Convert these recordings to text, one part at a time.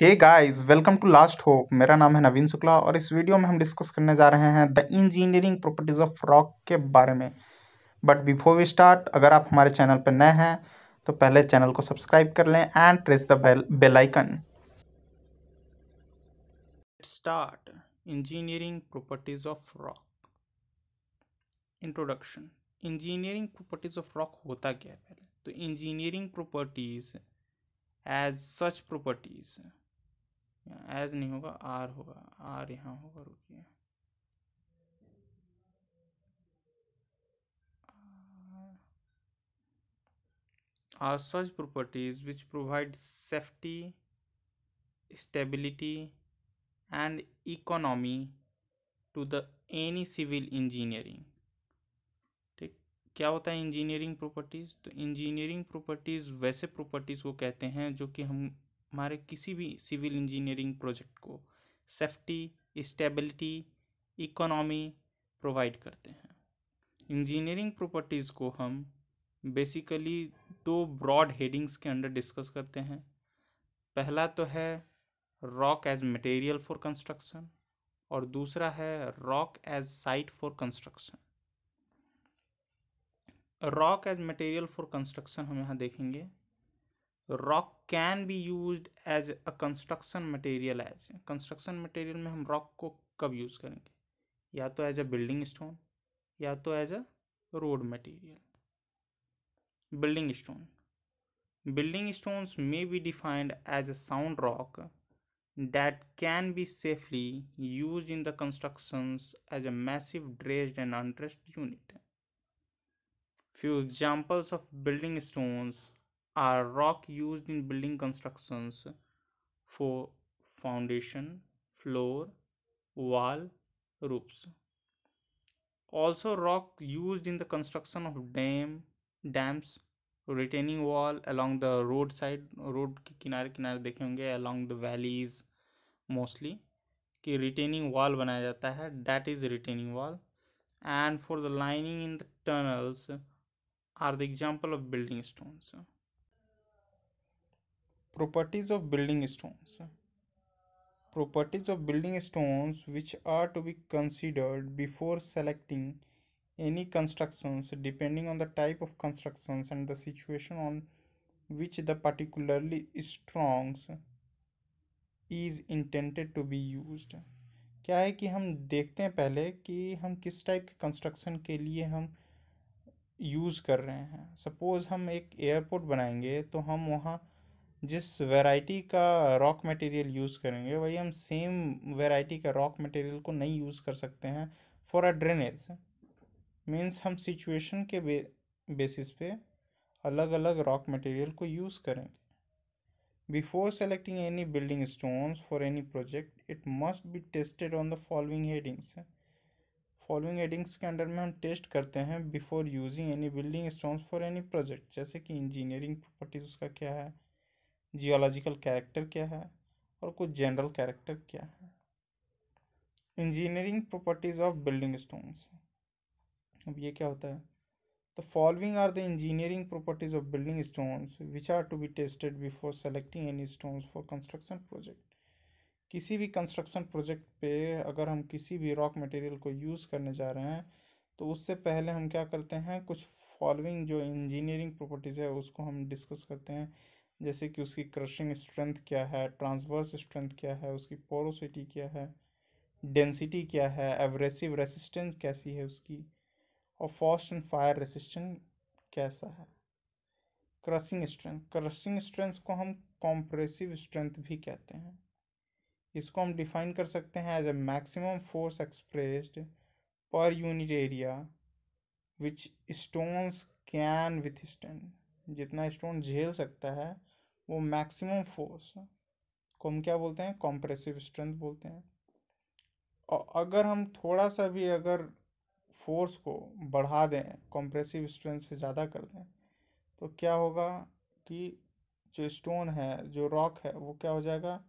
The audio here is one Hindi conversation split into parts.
Hey guys welcome to last hope मेरा नाम है नवीन शुक्ला और इस वीडियो में हम डिस्कस करने जा रहे हैं the engineering properties of rock के बारे में बट बिफोर वी स्टार्ट अगर आप हमारे चैनल पर नए हैं तो पहले चैनल को सब्सक्राइब कर लें and press the bell icon start engineering properties of rock introduction engineering properties of rock होता क्या है पहले तो engineering properties as such properties as नहीं होगा आर होगा आर यहाँ होगा रुकिए are such properties which provide safety stability and economy to the any civil engineering ठीक क्या होता है इंजीनियरिंग प्रॉपर्टीज़ तो इंजीनियरिंग प्रॉपर्टीज़ वैसे प्रॉपर्टीज़ को कहते हैं जो कि हम हमारे किसी भी सिविल इंजीनियरिंग प्रोजेक्ट को सेफ्टी स्टेबिलिटी इकोनॉमी प्रोवाइड करते हैं इंजीनियरिंग प्रॉपर्टीज़ को हम बेसिकली दो ब्रॉड हेडिंग्स के अंडर डिस्कस करते हैं पहला तो है rock as material for construction और दूसरा है rock as site for construction rock as material for construction हम यहाँ देखेंगे rock can be use as a construction material as construction material में हम रॉक को कब यूज़ करेंगे या तो एज अ बिल्डिंग स्टोन या तो as a road material building stone building stones may be defined as a sound rock that can be safely use in the construction as a massive dressed and undressed unit few examples of building stones are rock used in building constructions for foundation, floor, wall, roofs. Also rock used in the construction of dam, dams, retaining wall along the roadside, road kinar किनारे किनारे देखे along the valleys mostly कि retaining wall बनाया जाता है that is retaining wall and for the lining in the tunnels are the example of building stones. properties of building stones properties of building stones which are to be considered before selecting any constructions depending on the type of constructions and the situation on which the particularly strongs is intended to be used क्या है कि हम देखते हैं पहले कि हम किस टाइप के कंस्ट्रक्शन के लिए हम यूज़ कर रहे हैं सपोज़ हम एक एयरपोर्ट बनाएंगे तो हम वहाँ जिस वैरायटी का रॉक मटेरियल यूज़ करेंगे वही हम सेम वैरायटी का रॉक मटेरियल को नहीं यूज़ कर सकते हैं फॉर अ ड्रेनेज मीन्स हम सिचुएशन के बे बेसिस पे अलग अलग रॉक मटेरियल को यूज़ करेंगे before selecting any building stones for any project it must be tested on the following headings following headings के अंडर में हम टेस्ट करते हैं before using any building stones for any project जैसे कि इंजीनियरिंग प्रॉपर्टीज उसका क्या है जियोलॉजिकल कैरेक्टर क्या है और कुछ जनरल कैरेक्टर क्या है engineering properties of building stones अब ये क्या होता है the following are the engineering properties of building stones which are to be tested before selecting any stones for construction project किसी भी कंस्ट्रक्शन प्रोजेक्ट पे अगर हम किसी भी रॉक मटेरियल को यूज़ करने जा रहे हैं तो उससे पहले हम क्या करते हैं कुछ फॉलोइंग जो इंजीनियरिंग प्रॉपर्टीज़ है उसको हम डिस्कस करते हैं जैसे कि उसकी क्रशिंग स्ट्रेंथ क्या है ट्रांसवर्स स्ट्रेंथ क्या है उसकी पोरोसिटी क्या है डेंसिटी क्या है एवरेसिव रेसिस्टेंस कैसी है उसकी और फॉस्ट एंड फायर रेसिस्टेंस कैसा है क्रशिंग स्ट्रेंथ क्रशिंग स्ट्रेंथ को हम कॉम्प्रेसिव स्ट्रेंथ भी कहते हैं इसको हम डिफाइन कर सकते हैं as a maximum force expressed per unit area which stones can withstand जितना स्टोन झेल सकता है वो मैक्सिमम फोर्स को हम क्या बोलते हैं कॉम्प्रेसिव स्ट्रेंथ बोलते हैं और अगर हम थोड़ा सा भी अगर फोर्स को बढ़ा दें कॉम्प्रेसिव स्ट्रेंथ से ज़्यादा कर दें तो क्या होगा कि जो स्टोन है जो रॉक है वो क्या हो जाएगा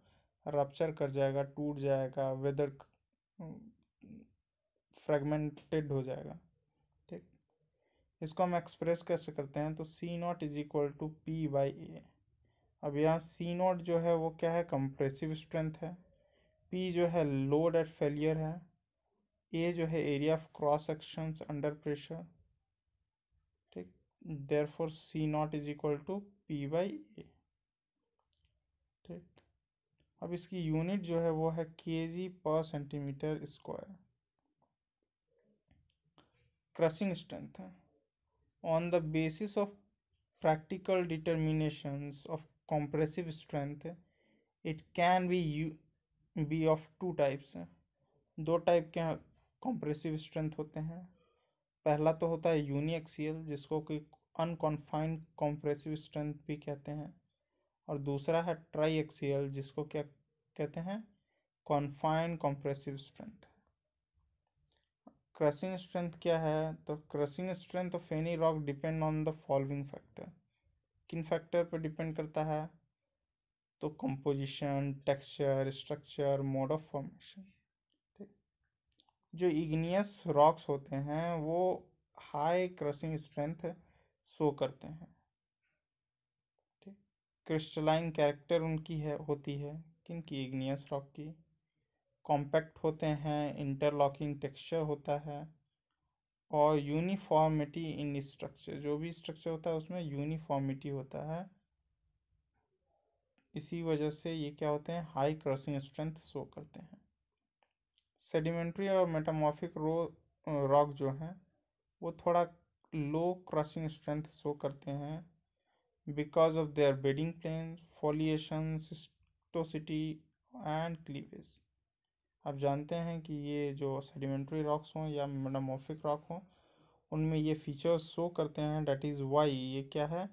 रप्चर कर जाएगा टूट जाएगा वेदर फ्रेगमेंटेड हो जाएगा ठीक इसको हम एक्सप्रेस कैसे करते हैं तो C not is equal to P by A अब यहाँ सी नॉट जो है वो क्या है कंप्रेसिव स्ट्रेंथ है पी जो है लोड एट फेलियर है ए जो है area of cross section under pressure ठीक therefore C not is equal to P by A ठीक अब इसकी यूनिट जो है वो है K G per centimetre square crushing strength है on the basis of practical determination of compressive strength it can be you be of two types दो टाइप के कंप्रेसिव स्ट्रेंथ होते हैं पहला तो होता है यूनिएक्सियल जिसको कि अनकॉन्फाइंड कंप्रेसिव स्ट्रेंथ भी कहते हैं और दूसरा है ट्राई एक्सियल जिसको क्या कहते हैं confined compressive strength crushing strength क्या है तो crushing strength of any rock depend on the following factor किन फैक्टर पर डिपेंड करता है तो composition texture structure mode of formation ठीक जो इग्नियस रॉक्स होते हैं वो हाई क्रशिंग स्ट्रेंथ शो करते हैं ठीक क्रिस्टलाइन कैरेक्टर उनकी है होती है किन की इग्नियस रॉक की कॉम्पैक्ट होते हैं इंटरलॉकिंग टेक्सचर होता है और यूनिफॉर्मिटी इन स्ट्रक्चर जो भी स्ट्रक्चर होता है उसमें यूनिफॉर्मिटी होता है इसी वजह से ये क्या होते हैं हाई क्रॉसिंग स्ट्रेंथ शो करते हैं सेडिमेंट्री और मेटामॉर्फिक रो रॉक जो हैं वो थोड़ा लो क्रॉसिंग स्ट्रेंथ शो करते हैं because of their bedding plane foliation schistosity and cleavage आप जानते हैं कि ये जो सेडिमेंट्री रॉक्स हों या मेटामॉर्फिक रॉक हों उनमें ये फीचर्स शो करते हैं डेट इज़ वाई ये क्या है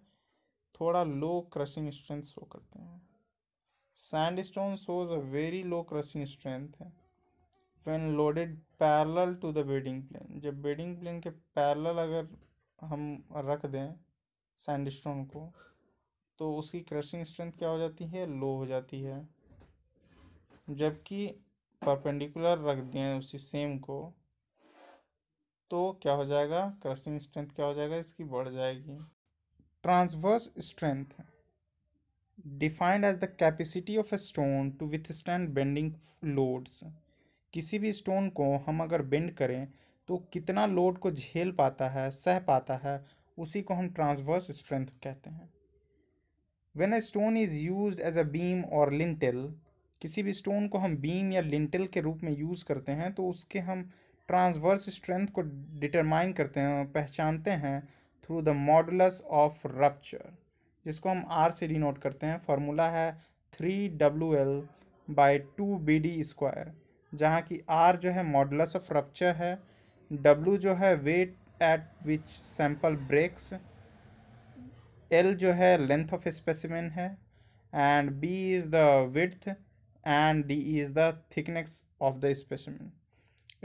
थोड़ा लो क्रशिंग स्ट्रेंथ शो करते हैं sandstone shows a very low crushing strength है when loaded parallel to the bedding plane जब बेडिंग प्लेन के पैरल अगर हम रख दें सैंड स्टोन को तो उसकी क्रशिंग स्ट्रेंथ क्या हो जाती है लो हो जाती है जबकि परपेंडिकुलर रख दें उसी सेम को तो क्या हो जाएगा क्रशिंग स्ट्रेंथ क्या हो जाएगा इसकी बढ़ जाएगी transverse strength defined as the capacity of a stone to withstand bending loads किसी भी स्टोन को हम अगर बेंड करें तो कितना लोड को झेल पाता है सह पाता है उसी को हम ट्रांसवर्स स्ट्रेंथ कहते हैं when a stone is use as a beam और लिंटल किसी भी स्टोन को हम बीम या लिंटल के रूप में यूज़ करते हैं तो उसके हम ट्रांसवर्स स्ट्रेंथ को डिटरमाइन करते हैं पहचानते हैं through the modulus of rupture जिसको हम आर से डिनोट करते हैं फार्मूला है three W L by two B D square जहाँ की आर जो है मॉडलस ऑफ रप्चर है डब्ल्यू जो है weight at which sample breaks L जो है लेंथ ऑफ स्पेसिमेन है and B is the width and D is the thickness of the specimen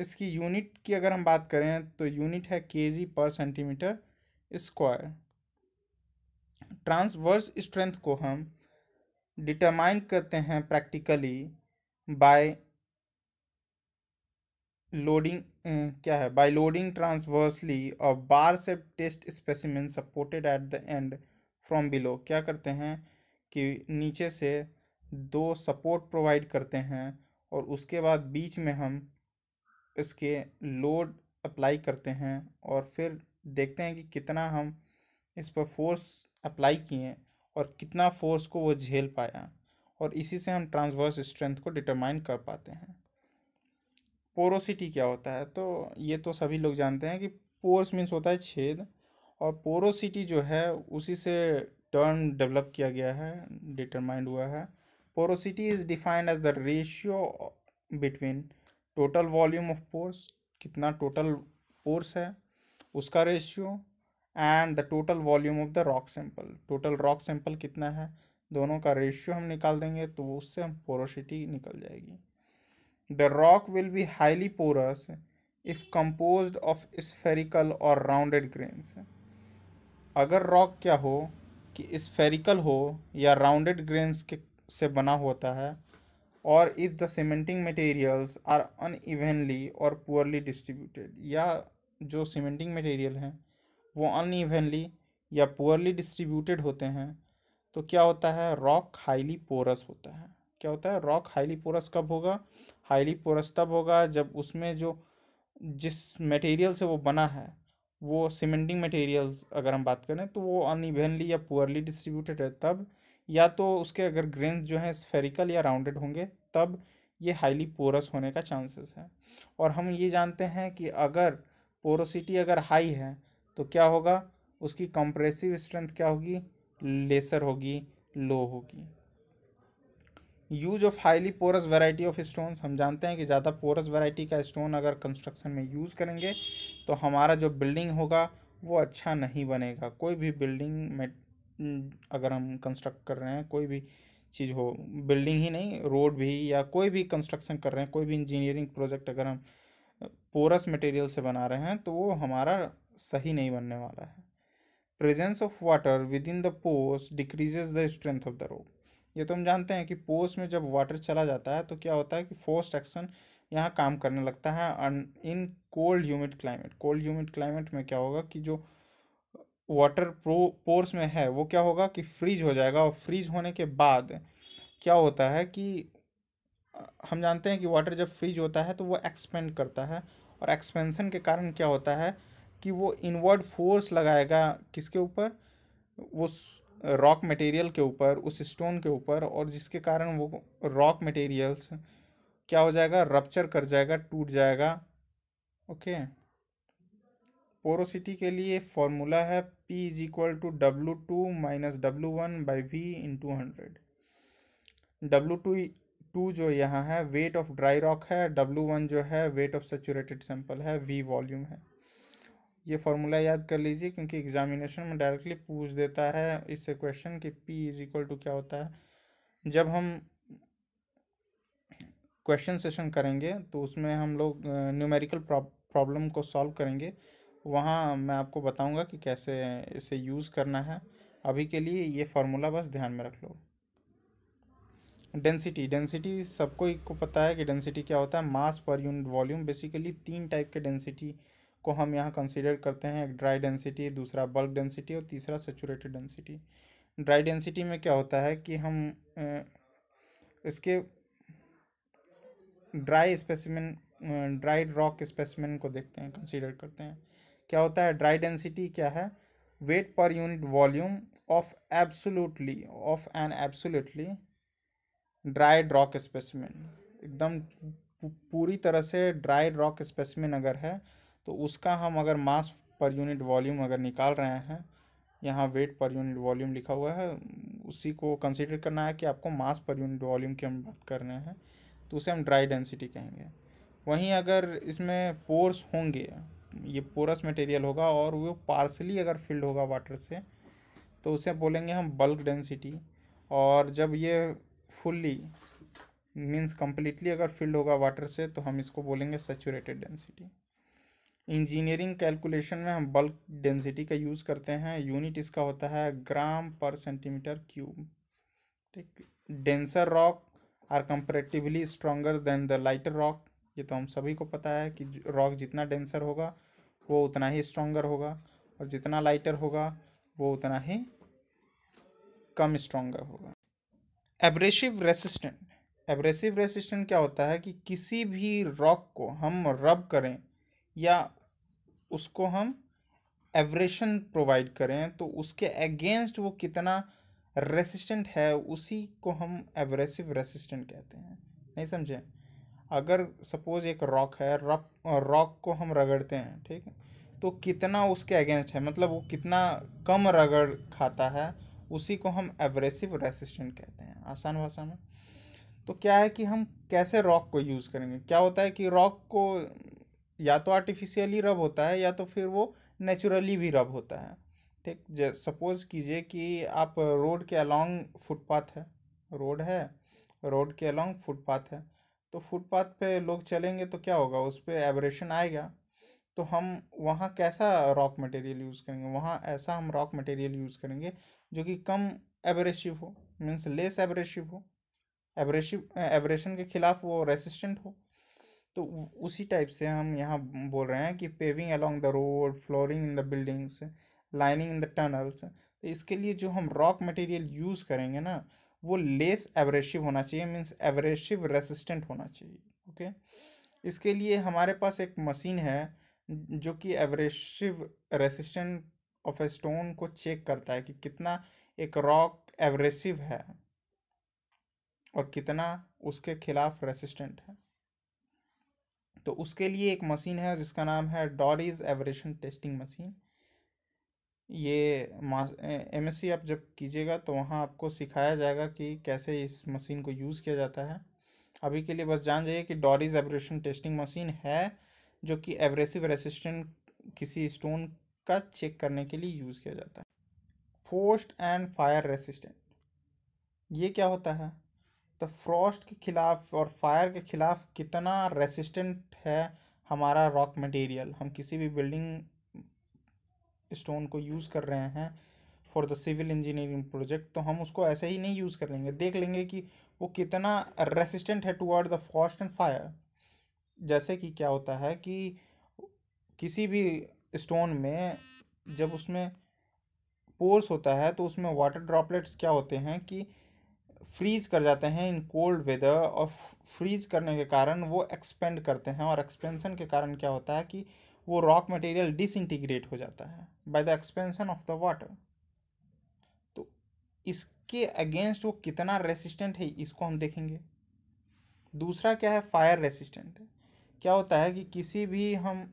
इसकी यूनिट की अगर हम बात करें तो यूनिट है K G per centimetre square transverse strength को हम डिटरमाइन करते हैं प्रैक्टिकली बाय लोडिंग क्या है बाय लोडिंग ट्रांसवर्सली और बार से test specimen supported at the end from below क्या करते हैं कि नीचे से दो सपोर्ट प्रोवाइड करते हैं और उसके बाद बीच में हम इसके लोड अप्लाई करते हैं और फिर देखते हैं कि कितना हम इस पर फोर्स अप्लाई किए और कितना फोर्स को वो झेल पाया और इसी से हम ट्रांसवर्स स्ट्रेंथ को डिटरमाइन कर पाते हैं पोरोसिटी क्या होता है तो ये तो सभी लोग जानते हैं कि पोर्स मीन्स होता है छेद और पोरोसिटी जो है उसी से टर्न डेवलप किया गया है डिटरमाइंड हुआ है porosity is defined as the ratio between total volume of pores कितना टोटल पोर्स है उसका ratio and the total volume of the rock sample total rock sample कितना है दोनों का रेशियो हम निकाल देंगे तो उससे हम पोरोसिटी निकल जाएगी the rock will be highly porous if compose of spherical और राउंडेड ग्रेन्स अगर रॉक क्या हो कि स्फेरिकल हो या राउंडेड ग्रेन्स के से बना होता है और if the cementing materials are unevenly और पुअरली डिस्ट्रीब्यूटेड या जो सीमेंटिंग मटेरियल हैं वो अनइवनली या पुअरली डिस्ट्रीब्यूटेड होते हैं तो क्या होता है रॉक हाईली पोरस होता है क्या होता है रॉक हाईली पोरस कब होगा हाईली पोरस तब होगा जब उसमें जो जिस मटेरियल से वो बना है वो सीमेंटिंग मटेरियल अगर हम बात करें तो वो अनइवनली या पुअरली डिस्ट्रीब्यूटेड है तब या तो उसके अगर ग्रेन्स जो हैं स्फेरिकल या राउंडेड होंगे तब ये हाईली पोरस होने का चांसेस है और हम ये जानते हैं कि अगर पोरोसिटी अगर हाई है तो क्या होगा उसकी कंप्रेसिव स्ट्रेंथ क्या होगी लेसर होगी लो होगी use of highly porous variety of stones हम जानते हैं कि ज़्यादा पोरस वैरायटी का स्टोन अगर कंस्ट्रक्शन में यूज़ करेंगे तो हमारा जो बिल्डिंग होगा वो अच्छा नहीं बनेगा कोई भी बिल्डिंग में हम्म, अगर हम कंस्ट्रक्ट कर रहे हैं कोई भी चीज़ हो बिल्डिंग ही नहीं रोड भी या कोई भी कंस्ट्रक्शन कर रहे हैं कोई भी इंजीनियरिंग प्रोजेक्ट अगर हम पोरस मटेरियल से बना रहे हैं तो वो हमारा सही नहीं बनने वाला है presence of water within the पोस्ट decreases the strength of the road ये तो हम जानते हैं कि पोस्ट में जब वाटर चला जाता है तो क्या होता है कि फोर्स एक्शन यहाँ काम करने लगता है in cold humid climate cold humid climate में क्या होगा कि जो वाटर प्रो पोर्स में है वो क्या होगा कि फ्रीज हो जाएगा और फ्रीज होने के बाद क्या होता है कि हम जानते हैं कि वाटर जब फ्रीज होता है तो वो एक्सपेंड करता है और एक्सपेंशन के कारण क्या होता है कि वो इनवर्ड फोर्स लगाएगा किसके ऊपर उस रॉक मटेरियल के ऊपर उस स्टोन के ऊपर और जिसके कारण वो रॉक मटेरियल्स क्या हो जाएगा रप्चर कर जाएगा टूट जाएगा ओके पोरोसिटी के लिए फॉर्मूला है P is equal to W two minus W one by V into hundred W two two जो यहाँ है वेट ऑफ ड्राई रॉक है डब्लू वन जो है वेट ऑफ सेचूरेटेड सैंपल है वी वॉल्यूम है ये फॉर्मूला याद कर लीजिए क्योंकि एग्जामिनेशन में डायरेक्टली पूछ देता है इससे क्वेश्चन कि पी इज इक्वल टू क्या होता है जब हम क्वेश्चन सेशन करेंगे तो उसमें हम लोग न्यूमेरिकल uh, प्रॉब्लम को सॉल्व करेंगे वहाँ मैं आपको बताऊँगा कि कैसे इसे यूज़ करना है अभी के लिए ये फार्मूला बस ध्यान में रख लो डेंसिटी डेंसिटी सबको को पता है कि डेंसिटी क्या होता है mass per unit volume basically तीन टाइप के डेंसिटी को हम यहाँ कंसीडर करते हैं एक ड्राई डेंसिटी दूसरा बल्क डेंसिटी और तीसरा सेचूरेटेड डेंसिटी ड्राई डेंसिटी में क्या होता है कि हम इसके dry specimen dry rock specimen को देखते हैं कंसीडर करते हैं क्या होता है ड्राई डेंसिटी क्या है weight per unit volume of absolutely of an absolutely dry rock specimen एकदम पूरी तरह से ड्राई रॉक स्पेसिमेन अगर है तो उसका हम अगर मास पर यूनिट वॉल्यूम अगर निकाल रहे हैं यहाँ वेट पर यूनिट वॉल्यूम लिखा हुआ है उसी को कंसिडर करना है कि आपको मास पर यूनिट वॉल्यूम की हम बात कर रहे हैं तो उसे हम ड्राई डेंसिटी कहेंगे वहीं अगर इसमें पोर्स होंगे ये पोरस मटेरियल होगा और वो पार्सली अगर फिल्ड होगा वाटर से तो उसे बोलेंगे हम बल्क डेंसिटी और जब ये फुल्ली मीन्स कम्प्लीटली अगर फिल्ड होगा वाटर से तो हम इसको बोलेंगे सेचूरेटेड डेंसिटी इंजीनियरिंग कैलकुलेशन में हम बल्क डेंसिटी का यूज़ करते हैं यूनिट इसका होता है ग्राम पर सेंटीमीटर क्यूब ठीक denser rock are comparatively stronger than the lighter rock ये तो हम सभी को पता है कि रॉक जितना डेंसर होगा वो उतना ही स्ट्रॉन्गर होगा और जितना लाइटर होगा वो उतना ही कम स्ट्रॉन्गर होगा एब्रेसिव रेसिस्टेंट एब्रेसिव रेसिस्टेंट क्या होता है कि किसी भी रॉक को हम रब करें या उसको हम एब्रेशन प्रोवाइड करें तो उसके अगेंस्ट वो कितना रेसिस्टेंट है उसी को हम एब्रेसिव रेसिस्टेंट कहते हैं नहीं समझे अगर सपोज एक रॉक है रॉक रॉक को हम रगड़ते हैं ठीक है तो कितना उसके अगेंस्ट है मतलब वो कितना कम रगड़ खाता है उसी को हम एवरेसिव रेसिस्टेंट कहते हैं आसान भाषा में तो क्या है कि हम कैसे रॉक को यूज़ करेंगे क्या होता है कि रॉक को या तो आर्टिफिशियली रब होता है या तो फिर वो नेचुरली भी रब होता है ठीक सपोज़ कीजिए कि आप रोड के अलॉन्ग फुटपाथ है रोड है रोड के अलॉन्ग फुटपाथ है तो फुटपाथ पे लोग चलेंगे तो क्या होगा उस पर एवरेशन आएगा तो हम वहाँ कैसा रॉक मटेरियल यूज़ करेंगे वहाँ ऐसा हम रॉक मटेरियल यूज़ करेंगे जो कि कम एवरेसिव हो मीन्स लेस एब्रेसिव हो एब्रेसिव एवरेशन के खिलाफ वो रेसिस्टेंट हो तो उसी टाइप से हम यहाँ बोल रहे हैं कि paving along the road flooring in the buildings lining in the tunnels तो इसके लिए जो हम रॉक मटेरियल यूज़ करेंगे ना वो लेस एवरेसिव होना चाहिए मीन्स एवरेसिव रेसिस्टेंट होना चाहिए ओके इसके लिए हमारे पास एक मशीन है जो कि abrasive resistant of a stone को चेक करता है कि कितना एक रॉक एवरेसिव है और कितना उसके खिलाफ रेसिस्टेंट है तो उसके लिए एक मशीन है जिसका नाम है डॉरीज एवरेशन टेस्टिंग मशीन ये एम एस आप जब कीजिएगा तो वहाँ आपको सिखाया जाएगा कि कैसे इस मशीन को यूज़ किया जाता है अभी के लिए बस जान जाइए कि डॉरीज एब्रेशन टेस्टिंग मशीन है जो कि एब्रेसिव रेसिस्टेंट किसी स्टोन का चेक करने के लिए यूज़ किया जाता है फोस्ट एंड फायर रेसिस्टेंट ये क्या होता है तो फ्रॉस्ट के खिलाफ और फायर के खिलाफ कितना रेसिस्टेंट है हमारा रॉक मटेरियल हम किसी भी बिल्डिंग स्टोन को यूज़ कर रहे हैं for the civil engineering project तो हम उसको ऐसे ही नहीं यूज़ कर लेंगे देख लेंगे कि वो कितना रेसिस्टेंट है toward the frost and fire जैसे कि क्या होता है कि किसी भी स्टोन में जब उसमें पोर्स होता है तो उसमें वाटर ड्रॉपलेट्स क्या होते हैं कि फ्रीज कर जाते हैं इन कोल्ड वेदर और फ्रीज करने के कारण वो एक्सपेंड करते हैं और एक्सपेंसन के कारण क्या होता है कि वो रॉक मटेरियल डिसइंटीग्रेट हो जाता है by the expansion of the water तो इसके अगेंस्ट वो कितना रेसिस्टेंट है इसको हम देखेंगे दूसरा क्या है फायर रेसिस्टेंट क्या होता है कि किसी भी हम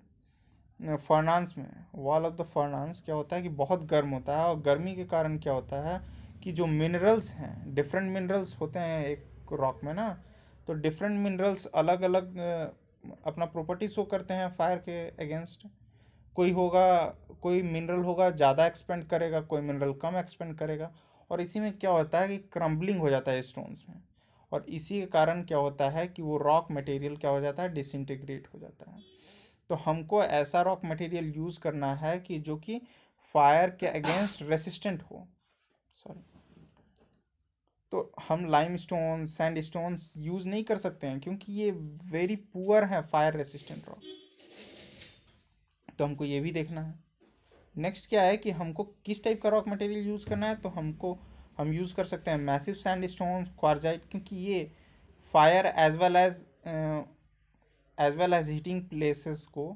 फर्नांस में वॉल ऑफ द फर्नांस क्या होता है कि बहुत गर्म होता है और गर्मी के कारण क्या होता है कि जो मिनरल्स हैं डिफरेंट मिनरल्स होते हैं एक रॉक में ना तो डिफरेंट मिनरल्स अलग अलग अपना प्रॉपर्टी शो करते हैं फायर के अगेंस्ट कोई होगा कोई मिनरल होगा ज़्यादा एक्सपेंड करेगा कोई मिनरल कम एक्सपेंड करेगा और इसी में क्या होता है कि क्रम्बलिंग हो जाता है स्टोन्स में और इसी के कारण क्या होता है कि वो रॉक मटेरियल क्या हो जाता है डिसइंटीग्रेट हो जाता है तो हमको ऐसा रॉक मटेरियल यूज़ करना है कि जो कि फायर के अगेंस्ट रेसिस्टेंट हो सॉरी तो हम limestone sandstone use नहीं कर सकते हैं क्योंकि ये वेरी पुअर है फायर रेसिस्टेंट रॉक तो हमको ये भी देखना है नेक्स्ट क्या है कि हमको किस टाइप का रॉक मटेरियल यूज़ करना है तो हमको हम यूज़ कर सकते हैं मैसिव सैंड स्टोन क्वारजाइट क्योंकि ये fire as well as as well as heating places को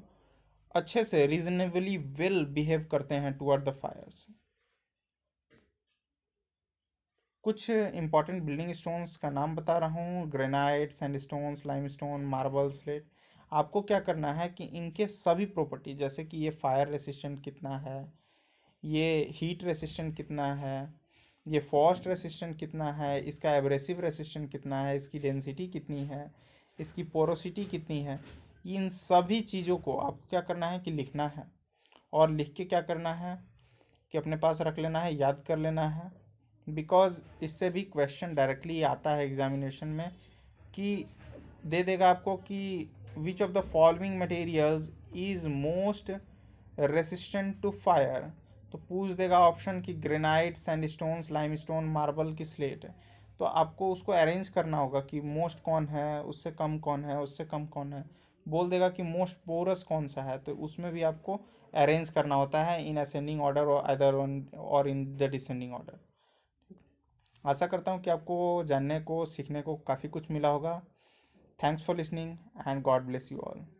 अच्छे से रीजनेबली वेल बिहेव करते हैं टूअर्ड द फायर्स कुछ इंपॉर्टेंट बिल्डिंग स्टोन्स का नाम बता रहा हूँ granite sandstones limestone marble slate आपको क्या करना है कि इनके सभी प्रॉपर्टी जैसे कि ये फायर रेसिस्टेंट कितना है ये हीट रेसिस्टेंट कितना है ये फॉस्ट रेसिस्टेंट कितना है इसका एब्रेसिव रेसिस्टेंट कितना है इसकी डेंसिटी कितनी है इसकी पोरोसिटी कितनी है इन सभी चीज़ों को आपको क्या करना है कि लिखना है और लिख के क्या करना है कि अपने पास रख लेना है याद कर लेना है बिकॉज इससे भी क्वेश्चन डायरेक्टली आता है एग्जामिनेशन में कि दे देगा आपको कि which of the following materials is most resistant to fire तो पूछ देगा ऑप्शन कि granite sandstone limestone marble की स्लेट तो आपको उसको अरेंज करना होगा कि मोस्ट कौन है उससे कम कौन है उससे कम कौन है बोल देगा कि मोस्ट पोरस कौन सा है तो उसमें भी आपको अरेंज करना होता है इन असेंडिंग ऑर्डर और अदर और इन द डिसेंडिंग ऑर्डर आशा करता हूँ कि आपको जानने को सीखने को काफ़ी कुछ मिला होगा thanks for listening and God bless you all